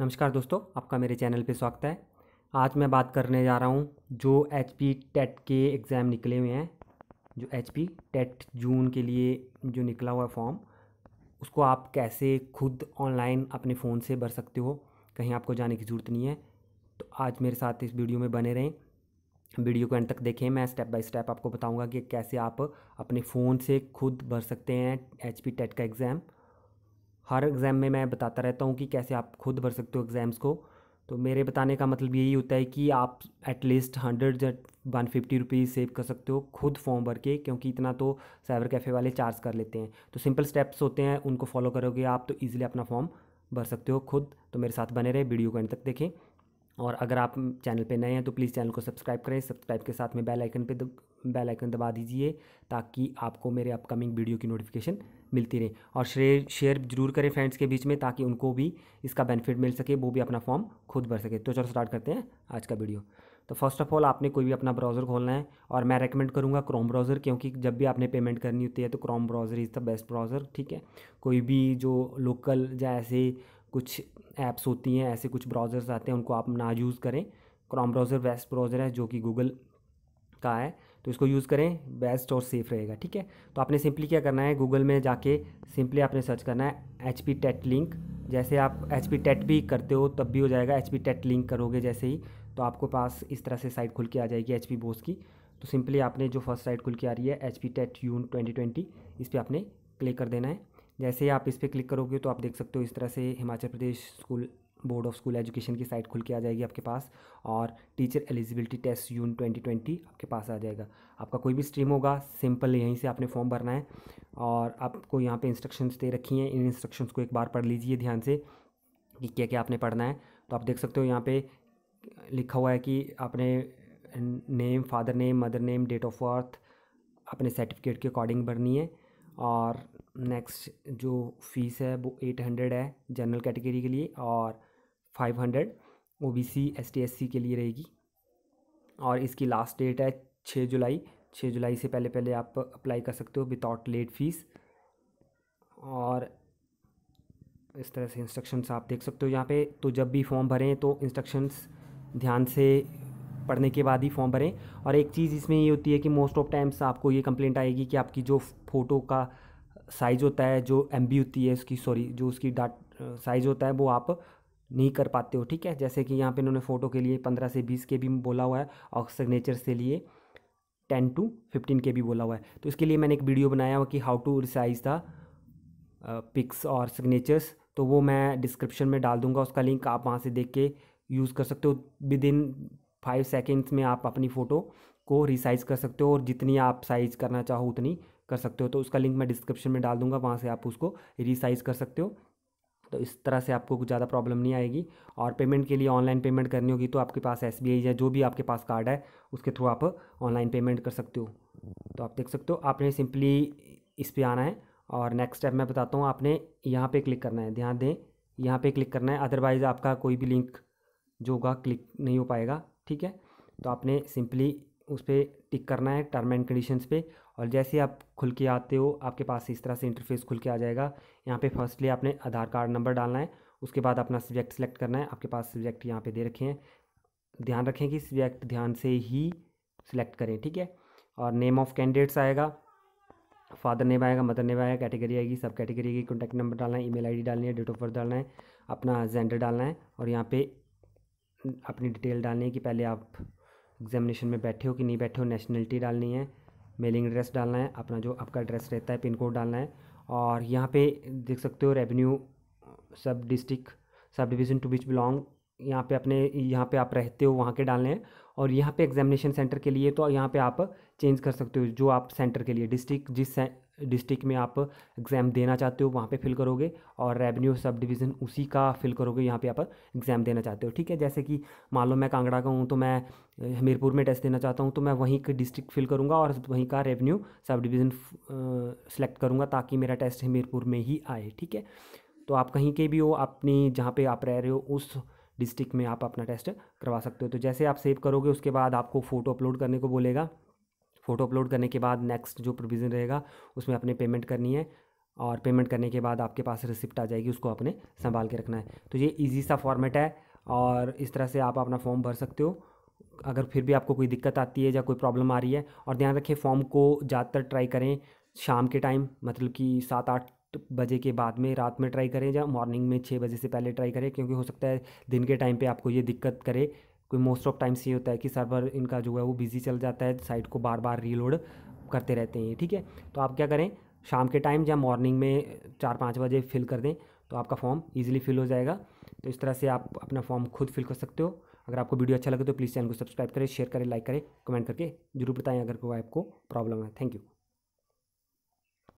नमस्कार दोस्तों आपका मेरे चैनल पे स्वागत है आज मैं बात करने जा रहा हूँ जो एच पी टेट के एग्ज़ाम निकले हुए हैं जो एच पी टेट जून के लिए जो निकला हुआ फॉर्म उसको आप कैसे खुद ऑनलाइन अपने फ़ोन से भर सकते हो कहीं आपको जाने की ज़रूरत नहीं है तो आज मेरे साथ इस वीडियो में बने रहें वीडियो को एंड तक देखें मैं स्टेप बाय स्टेप आपको बताऊंगा कि कैसे आप अपने फ़ोन से खुद भर सकते हैं एच पी टेट का एग्ज़ाम हर एग्ज़ाम में मैं बताता रहता हूँ कि कैसे आप खुद भर सकते हो एग्ज़ाम्स को तो मेरे बताने का मतलब यही होता है कि आप एटलीस्ट हंड्रेड या वन फिफ्टी रुपीज़ सेव कर सकते हो खुद फॉर्म भर के क्योंकि इतना तो साइबर कैफ़े वाले चार्ज कर लेते हैं तो सिंपल स्टेप्स होते हैं उनको फॉलो करोगे आप तो ईजिली अपना फॉर्म भर सकते हो खुद तो मेरे साथ बने रहे वीडियो को एंड तक देखें और अगर आप चैनल पे नए हैं तो प्लीज़ चैनल को सब्सक्राइब करें सब्सक्राइब के साथ में बेल आइकन पे बेल आइकन दबा दीजिए ताकि आपको मेरे अपकमिंग वीडियो की नोटिफिकेशन मिलती रहे और शेयर शेयर जरूर करें फ्रेंड्स के बीच में ताकि उनको भी इसका बेनिफिट मिल सके वो भी अपना फॉर्म खुद भर सके तो चलो स्टार्ट करते हैं आज का वीडियो तो फर्स्ट ऑफ ऑल आपने कोई भी अपना ब्राउज़र खोलना है और मैं रेकमेंड करूँगा क्रोम ब्राउज़र क्योंकि जब भी आपने पेमेंट करनी होती है तो Chrome browser is the best browser ठीक है कोई भी जो लोकल या ऐसे कुछ ऐप्स होती हैं ऐसे कुछ ब्राउज़र्स आते हैं उनको आप ना यूज़ करें क्रोम ब्राउज़र बेस्ट ब्राउज़र है जो कि गूगल का है तो इसको यूज़ करें बेस्ट और सेफ़ रहेगा ठीक है तो आपने सिंपली क्या करना है गूगल में जाके सिंपली आपने सर्च करना है एच पी टेट लिंक जैसे आप एच पी टेट भी करते हो तब भी हो जाएगा एच पी टेट लिंक करोगे जैसे ही तो आपको पास इस तरह से साइट खुल के आ जाएगी एच पी बोस की तो सिंपली आपने जो फर्स्ट साइट खुल के आ रही है H P TET June twenty twenty इस पर आपने क्लिक कर देना है जैसे ही आप इस पर क्लिक करोगे तो आप देख सकते हो इस तरह से Himachal Pradesh school board of school education की साइट खुल के आ जाएगी आपके पास और टीचर एलिजिबिलिटी टेस्ट जून 2020 आपके पास आ जाएगा आपका कोई भी स्ट्रीम होगा सिंपल यहीं से आपने फॉर्म भरना है और आपको यहाँ पे इंस्ट्रक्शंस दे रखी हैं इन इंस्ट्रक्शंस को एक बार पढ़ लीजिए ध्यान से कि क्या क्या आपने पढ़ना है तो आप देख सकते हो यहाँ पर लिखा हुआ है कि आपने name father name mother name date of birth अपने सर्टिफिकेट के अकॉर्डिंग भरनी है और नेक्स्ट जो फीस है वो एट हंड्रेड है जनरल कैटेगरी के लिए और five hundred O B C S T S C के लिए रहेगी और इसकी लास्ट डेट है छः जुलाई छः जुलाई से पहले पहले आप अप्लाई कर सकते हो विदाउट लेट फीस और इस तरह से इंस्ट्रक्शंस आप देख सकते हो यहाँ पे तो जब भी फॉर्म भरें तो इंस्ट्रक्शंस ध्यान से पढ़ने के बाद ही फॉर्म भरें और एक चीज़ इसमें ये होती है कि मोस्ट ऑफ टाइम्स आपको ये कंप्लेंट आएगी कि आपकी जो फ़ोटो का साइज़ होता है जो एम होती है उसकी सॉरी जो उसकी डाट साइज़ होता है वो आप नहीं कर पाते हो ठीक है जैसे कि यहाँ पे इन्होंने फ़ोटो के लिए पंद्रह से बीस के भी बोला हुआ है और सिग्नेचर के लिए टेन टू फिफ्टीन के भी बोला हुआ है तो इसके लिए मैंने एक वीडियो बनाया हुआ कि how to resize the pics और सिग्नेचर्स तो वो मैं डिस्क्रिप्शन में डाल दूंगा उसका लिंक आप वहाँ से देख के यूज़ कर सकते हो विद इन फाइव सेकेंड्स में आप अपनी फ़ोटो को रिसाइज़ कर सकते हो और जितनी आप साइज़ करना चाहो उतनी कर सकते हो तो उसका लिंक मैं डिस्क्रिप्शन में डाल दूंगा वहाँ से आप उसको रिसाइज़ कर सकते हो तो इस तरह से आपको कुछ ज़्यादा प्रॉब्लम नहीं आएगी और पेमेंट के लिए ऑनलाइन पेमेंट करनी होगी तो आपके पास एस या जो भी आपके पास कार्ड है उसके थ्रू आप ऑनलाइन पेमेंट कर सकते हो तो आप देख सकते हो आपने सिंपली इस पर आना है और नेक्स्ट स्टेप मैं बताता हूँ आपने यहाँ पर क्लिक करना है ध्यान दें यहाँ पर क्लिक करना है अदरवाइज़ आपका कोई भी लिंक जो होगा क्लिक नहीं हो पाएगा ठीक है तो आपने सिंपली उस पर टिक करना है टर्म एंड कंडीशंस पे और जैसे आप खुल के आते हो आपके पास इस तरह से इंटरफेस खुल के आ जाएगा यहाँ पे फर्स्टली आपने आधार कार्ड नंबर डालना है उसके बाद अपना सब्जेक्ट सेलेक्ट करना है आपके पास सब्जेक्ट यहाँ पे दे रखे हैं ध्यान रखें कि सब्जेक्ट ध्यान से ही सिलेक्ट करें ठीक है और नेम ऑफ कैंडिडेट्स आएगा फादर नेम आएगा मदर नेम आएगा कैटेगरी आएगी सब कैटेगरी आएगी कॉन्टैक्ट नंबर डालना है ई मेल डालनी है डेट ऑफ बर्थ डालना है अपना जेंडर डालना है और यहाँ पर अपनी डिटेल डालनी है कि पहले आप एग्जामिनेशन में बैठे हो कि नहीं बैठे हो नेशनलिटी डालनी है मेलिंग एड्रेस डालना है अपना जो आपका एड्रेस रहता है पिन कोड डालना है और यहाँ पे देख सकते हो रेवेन्यू सब डिस्ट्रिक्ट सब डिविज़न टू बिच बिलोंग यहाँ पे अपने यहाँ पे आप रहते हो वहाँ के डालने हैं और यहाँ पे एग्जामिनेशन सेंटर के लिए तो यहाँ पे आप चेंज कर सकते हो जो आप सेंटर के लिए डिस्ट्रिक्ट जिस डिस्ट्रिक्ट में आप एग्ज़ाम देना चाहते हो वहाँ पे फिल करोगे और रेवेन्यू सब डिवीज़न उसी का फिल करोगे यहाँ पे आप एग्ज़ाम देना चाहते हो ठीक है जैसे कि मान लो मैं कांगड़ा का हूँ तो मैं हमीरपुर में टेस्ट देना चाहता हूँ तो मैं वहीं का डिस्ट्रिक्ट फिल करूँगा और वहीं का रेवेन्यू सब डिवीज़न सेलेक्ट करूँगा ताकि मेरा टेस्ट हमीरपुर में ही आए ठीक है तो आप कहीं के भी हो अपनी जहाँ पर आप रह रहे हो उस डिस्ट्रिक्ट में आप अपना टेस्ट करवा सकते हो तो जैसे आप सेव करोगे उसके बाद आपको फ़ोटो अपलोड करने को बोलेगा फ़ोटो अपलोड करने के बाद नेक्स्ट जो प्रोविज़न रहेगा उसमें अपने पेमेंट करनी है और पेमेंट करने के बाद आपके पास रिसिप्ट आ जाएगी उसको आपने संभाल के रखना है तो ये ईजी सा फॉर्मेट है और इस तरह से आप अपना फॉर्म भर सकते हो अगर फिर भी आपको कोई दिक्कत आती है या कोई प्रॉब्लम आ रही है और ध्यान रखें फॉर्म को ज़्यादातर ट्राई करें शाम के टाइम मतलब कि सात आठ बजे के बाद में रात में ट्राई करें या मॉर्निंग में छः बजे से पहले ट्राई करें क्योंकि हो सकता है दिन के टाइम पे आपको ये दिक्कत करे कोई मोस्ट ऑफ टाइम्स ये होता है कि सर्वर इनका जो है वो बिज़ी चल जाता है साइट को बार बार रीलोड करते रहते हैं ठीक है तो आप क्या करें शाम के टाइम या मॉर्निंग में चार पाँच बजे फिल कर दें तो आपका फॉर्म ईजिली फिल हो जाएगा तो इस तरह से आप अपना फॉर्म खुद फिल कर सकते हो अगर आपको वीडियो अच्छा लगे तो प्लीज़ चैनल को सब्सक्राइब करें शेयर करें लाइक करें कमेंट करके जरूर बताएं अगर कोई आपको प्रॉब्लम है थैंक यू